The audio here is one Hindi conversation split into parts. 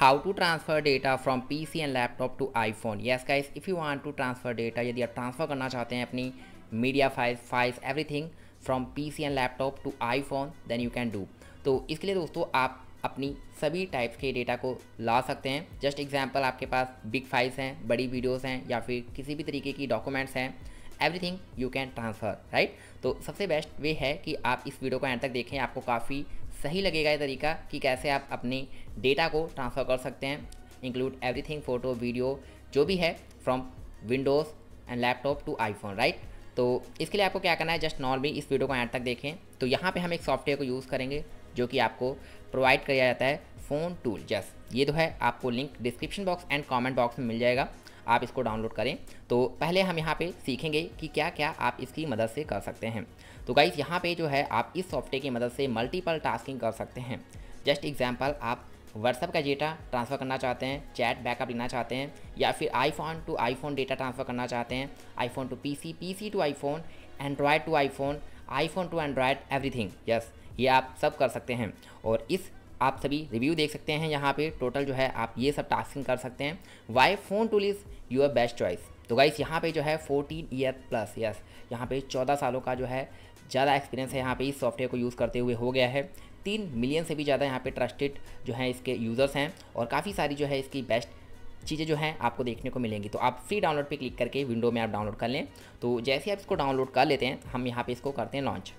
how to transfer data from PC and laptop to iPhone. Yes guys, if you want to transfer data, यदि आप transfer करना चाहते हैं अपनी media files, files everything from PC and laptop to iPhone, then you can do. तो इसके लिए दोस्तों आप अपनी सभी टाइप्स के डेटा को ला सकते हैं जस्ट एग्जाम्पल आपके पास बिग फाइल्स हैं बड़ी वीडियोस हैं या फिर किसी भी तरीके की डॉक्यूमेंट्स हैं everything you can transfer right तो सबसे बेस्ट वे है कि आप इस वीडियो को एंड तक देखें आपको काफ़ी सही लगेगा ये तरीका कि कैसे आप अपनी डेटा को ट्रांसफ़र कर सकते हैं इंक्लूड एवरीथिंग फ़ोटो वीडियो जो भी है from Windows and laptop to iPhone right तो इसके लिए आपको क्या करना है जस्ट नॉर्मली इस वीडियो को एंड तक देखें तो यहाँ पे हम एक सॉफ्टवेयर को यूज़ करेंगे जो कि आपको प्रोवाइड किया जाता है फ़ोन टूल जस्ट ये तो है आपको link description box and comment box में मिल जाएगा आप इसको डाउनलोड करें तो पहले हम यहाँ पे सीखेंगे कि क्या क्या आप इसकी मदद से कर सकते हैं तो गाइज़ यहाँ पे जो है आप इस सॉफ्टवेयर की मदद से मल्टीपल टास्किंग कर सकते हैं जस्ट एग्जाम्पल आप व्हाट्सअप का डेटा ट्रांसफ़र करना चाहते हैं चैट बैकअप लेना चाहते हैं या फिर iPhone to iPhone data transfer करना चाहते हैं iPhone to P C to iPhone Android to iPhone iPhone to Android everything yes ये आप सब कर सकते हैं और इस आप सभी रिव्यू देख सकते हैं यहाँ पे टोटल जो है आप ये सब टास्किंग कर सकते हैं वाई phone tool is your best choice तो गाइस यहाँ पे जो है 14 ईयर प्लस यस यहाँ पे 14 सालों का जो है ज़्यादा एक्सपीरियंस है यहाँ पे इस सॉफ्टवेयर को यूज़ करते हुए हो गया है तीन मिलियन से भी ज़्यादा यहाँ पे ट्रस्टेड जो है इसके यूज़र्स हैं और काफ़ी सारी जो है इसकी बेस्ट चीज़ें जो हैं आपको देखने को मिलेंगी तो आप फ्री डाउनलोड पर क्लिक करके विंडो में आप डाउनलोड कर लें तो जैसे आप इसको डाउनलोड कर लेते हैं हम यहाँ पर इसको करते हैं लॉन्च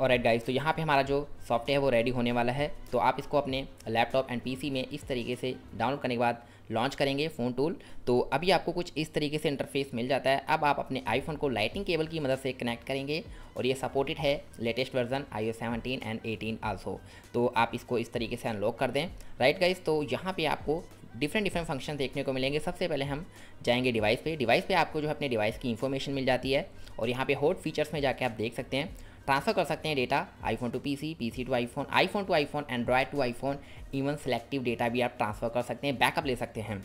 और राइट गाइस तो यहाँ पे हमारा जो सॉफ्टवेयर है वो रेडी होने वाला है तो आप इसको अपने लैपटॉप एंड पीसी में इस तरीके से डाउनलोड करने के बाद लॉन्च करेंगे फ़ोन टूल तो अभी आपको कुछ इस तरीके से इंटरफेस मिल जाता है अब आप अपने आईफोन को लाइटिंग केबल की मदद से कनेक्ट करेंगे और ये सपोर्टेड है latest version I O seventeen and eighteen also तो आप इसको इस तरीके से अनलॉक कर दें राइट गाइज तो यहाँ पर आपको डिफरेंट डिफरेंट फंक्शन देखने को मिलेंगे सबसे पहले हम जाएंगे डिवाइस पे डिवाइस पे आपको जो है अपने डिवाइस की इन्फॉर्मेशन मिल जाती है और यहाँ पे होट फीचर्स में जाके आप देख सकते हैं ट्रांसफ़र कर सकते हैं data iPhone to PC PC to iPhone iPhone to iPhone Android to iPhone even selective data भी आप ट्रांसफ़र कर सकते हैं बैकअप ले सकते हैं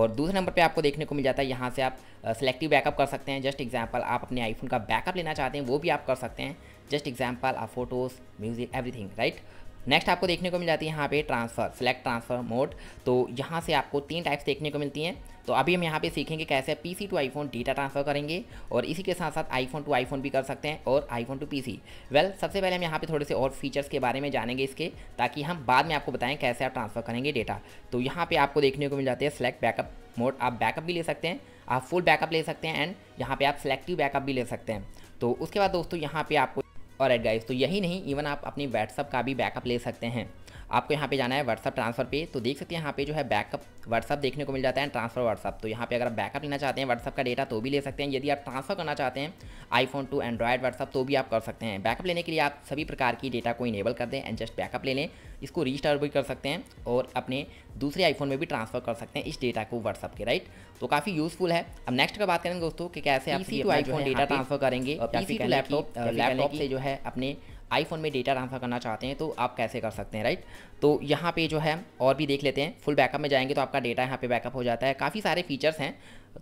और दूसरे नंबर पे आपको देखने को मिल जाता है यहाँ से आप सेलेक्टिव बैकअप कर सकते हैं जस्ट एग्जांपल आप अपने आईफोन का बैकअप लेना चाहते हैं वो भी आप कर सकते हैं जस्ट एग्जाम्पल आप photos music everything right next आपको देखने को मिल जाती है यहाँ पे ट्रांसफ़र सेलेक्ट ट्रांसफ़र मोड तो यहाँ से आपको तीन टाइप्स देखने को मिलती हैं तो अभी हम यहाँ पे सीखेंगे कैसे PC to iPhone data transfer करेंगे और इसी के साथ साथ आईफोन टू आईफोन भी कर सकते हैं और आईफोन टू पीसी वेल सबसे पहले हम यहाँ पे थोड़े से और फीचर्स के बारे में जानेंगे इसके ताकि हम बाद में आपको बताएं कैसे आप ट्रांसफ़र करेंगे डेटा तो यहाँ पर आपको देखने को मिल जाते हैं सेलेक्ट बैकअप मोड आप बैकअप भी ले सकते हैं आप फुल बैकअप ले सकते हैं एंड यहाँ पर आप सेलेक्टिव बैकअप भी ले सकते हैं तो उसके बाद दोस्तों यहाँ पर आपको और एट गाइज तो यही नहीं इवन आप अपनी व्हाट्सअप का भी बैकअप ले सकते हैं आपको यहाँ पे जाना है व्हाट्सअप ट्रांसफर पे तो देख सकते हैं यहाँ पे जो है बैकअप व्हाट्सअप देखने को मिल जाता है ट्रांसफर व्हाट्सअप तो यहाँ पे अगर आप बैकअप लेना चाहते हैं व्हाट्सअप का डेटा तो भी ले सकते हैं यदि आप ट्रांसफर करना चाहते हैं आईफोन टू एंड्रॉयड व्हाट्सअप तो भी आप कर सकते हैं बैकअप लेने के लिए आप सभी प्रकार की डेटा को इनेबल कर दें एंड जस्ट बैकअप ले लें इसको रिस्टार्ट भी कर सकते हैं और अपने दूसरे आईफोन में भी ट्रांसफर कर सकते हैं इस डेटा को व्हाट्सअप के राइट तो काफ़ी यूजफुल है अब नेक्स्ट का बात करेंगे दोस्तों कि कैसे आप आईफोन डेटा ट्रांसफर करेंगे लैपटॉप uh, लैपटॉप uh, से जो है अपने आईफोन में डेटा ट्रांसफर करना चाहते हैं तो आप कैसे कर सकते हैं राइट तो यहाँ पे जो है और भी देख लेते हैं फुल बैकअप में जाएंगे तो आपका डेटा यहाँ पे बैकअप हो जाता है काफ़ी सारे फीचर्स हैं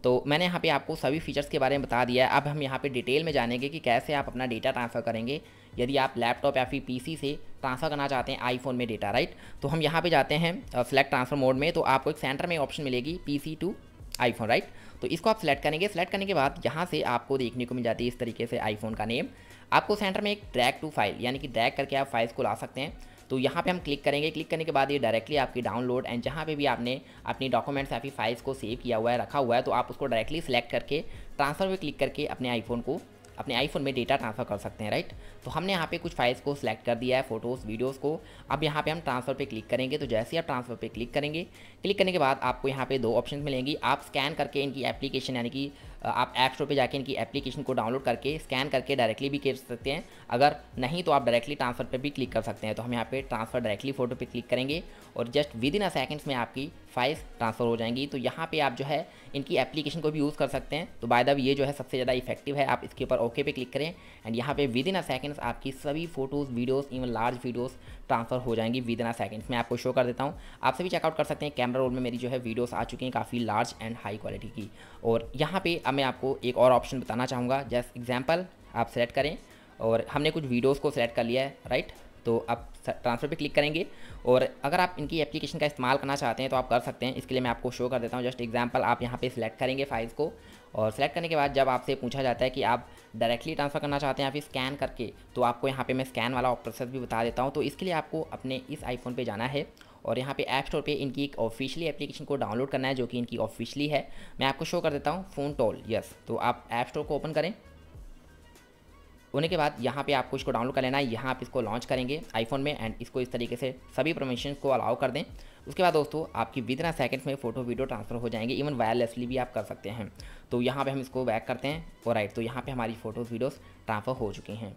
तो मैंने यहाँ पे आपको सभी फीचर्स के बारे में बता दिया है अब हम यहाँ पे डिटेल में जानेंगे कि कैसे आप अपना डेटा ट्रांसफ़र करेंगे यदि आप लैपटॉप या फिर पी से ट्रांसफ़र करना चाहते हैं आईफोन में डेटा राइट तो हम यहाँ पर जाते हैं सेलेक्ट ट्रांसफर मोड में तो आपको एक सेंटर में ऑप्शन मिलेगी पी टू आईफोन राइट तो इसको आप सेलेक्ट करेंगे सेलेक्ट करने के बाद यहाँ से आपको देखने को मिल जाती है इस तरीके से आईफोन का नेम आपको सेंटर में एक ड्रैग टू फाइल यानी कि ड्रैग करके आप फाइल्स को ला सकते हैं तो यहाँ पे हम क्लिक करेंगे क्लिक करने के बाद ये डायरेक्टली आपकी डाउनलोड एंड जहाँ पे भी आपने अपनी डॉक्यूमेंट्स या फिर फाइल्स को सेव किया हुआ है रखा हुआ है तो आप उसको डायरेक्टली सेलेक्ट करके ट्रांसफर पे क्लिक करके अपने आईफोन को अपने आईफोन में डेटा ट्रांसफ़र कर सकते हैं राइट तो हमने यहाँ पे कुछ फाइल्स को सिलेक्ट कर दिया है फोटोज़ वीडियोज़ को अब यहाँ पे हम ट्रांसफ़र पे क्लिक करेंगे तो जैसे ही आप ट्रांसफ़र पे क्लिक करेंगे क्लिक करने के बाद आपको यहाँ पे दो ऑप्शन मिलेंगी आप स्कैन करके इनकी एप्लीकेशन यानी कि आप ऐप स्टोर पर जाकर इनकी एप्लीकेशन को डाउनलोड करके स्कैन करके डायरेक्टली भी कर सकते हैं अगर नहीं तो आप डायरेक्टली ट्रांसफ़र पर भी क्लिक कर सकते हैं तो हम यहाँ पर ट्रांसफ़र डायरेक्टली फोटो पर क्लिक करेंगे और just within a seconds में आपकी फाइल्स ट्रांसफ़र हो जाएंगी तो यहाँ पे आप जो है इनकी एप्लीकेशन को भी यूज़ कर सकते हैं तो बाय द ये जो है सबसे ज़्यादा इफेक्टिव है आप इसके ऊपर ओके पे क्लिक करें एंड यहाँ पे विद इन अ सेकेंड्स आपकी सभी photos videos even large videos transfer हो जाएंगी विद इन अ सेकेंड्स मैं आपको शो कर देता हूँ आप सभी चेकआउट कर सकते हैं कैमरा रोल में मेरी जो है वीडियोज़ आ चुकी हैं काफ़ी लार्ज एंड हाई क्वालिटी की और यहाँ पर अब मैं आपको एक और ऑप्शन बताना चाहूँगा जैस एग्जाम्पल आप सेलेक्ट करें और हमने कुछ वीडियोज़ को सेलेक्ट कर लिया है राइट तो आप ट्रांसफ़र पे क्लिक करेंगे और अगर आप इनकी एप्लीकेशन का इस्तेमाल करना चाहते हैं तो आप कर सकते हैं इसके लिए मैं आपको शो कर देता हूँ जस्ट एग्जांपल आप यहाँ पे सिलेक्ट करेंगे फाइल्स को और सिलेक्ट करने के बाद जब आपसे पूछा जाता है कि आप डायरेक्टली ट्रांसफ़र करना चाहते हैं या फिर स्कैन करके तो आपको यहाँ पर मैं स्कैन वाला प्रोसेस भी बता देता हूँ तो इसके लिए आपको अपने इस आईफोन पर जाना है और यहाँ पे ऐप स्टोर पे इनकी एक ऑफिशियली एप्लीकेशन को डाउनलोड करना है जो कि इनकी ऑफिशियली है मैं आपको शो कर देता हूँ फ़ोन टॉल यस तो आप ऐप स्टोर को ओपन करें होने के बाद यहाँ पे आपको इसको डाउनलोड कर लेना है यहाँ आप इसको लॉन्च करेंगे आईफोन में एंड इसको इस तरीके से सभी परमिशन को अलाउ कर दें उसके बाद दोस्तों आपकी विदिन सेकंड्स में फोटो वीडियो ट्रांसफर हो जाएंगे इवन वायरलेसली भी आप कर सकते हैं तो यहाँ पे हम इसको बैक करते हैं और राइट तो यहाँ पे हमारी फोटोज़ वीडियोस ट्रांसफ़र हो चुकी हैं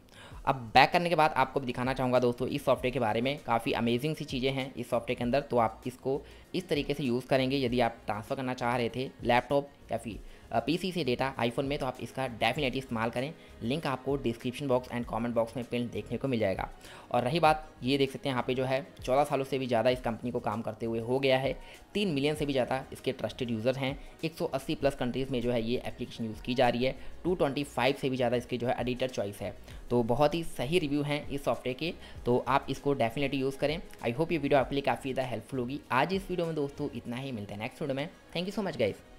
अब बैक करने के बाद आपको दिखाना चाहूँगा दोस्तों इस सॉफ्टवेयर के बारे में काफ़ी अमेजिंग सी चीज़ें हैं इस सॉफ्टवेयर के अंदर तो आप इसको इस तरीके से यूज़ करेंगे यदि आप ट्रांसफ़र करना चाह रहे थे लैपटॉप या फिर पीसी से डेटा आईफोन में तो आप इसका डेफिनेटली इस्तेमाल करें लिंक आपको description box and comment box में पिन देखने को मिल जाएगा और रही बात ये देख सकते हैं यहाँ पे जो है चौदह सालों से भी ज़्यादा इस कंपनी को काम करते हुए हो गया है तीन मिलियन से भी ज़्यादा इसके ट्रस्टेड यूज़र हैं 180 प्लस कंट्रीज़ में जो है ये एप्लीकेशन यूज़ की जा रही है 225 से भी ज़्यादा इसके जो है एडिटर चॉइस है तो बहुत ही सही रिव्यू हैं इस सॉफ्टवेयर के तो आप इसको डेफिनेटली यूज़ करें आई होप ये वीडियो आपके लिए काफ़ी ज़्यादा हेल्पफुल होगी आज इस वीडियो में दोस्तों इतना ही मिलता है नेक्स्ट वीडियो में thank you so much guys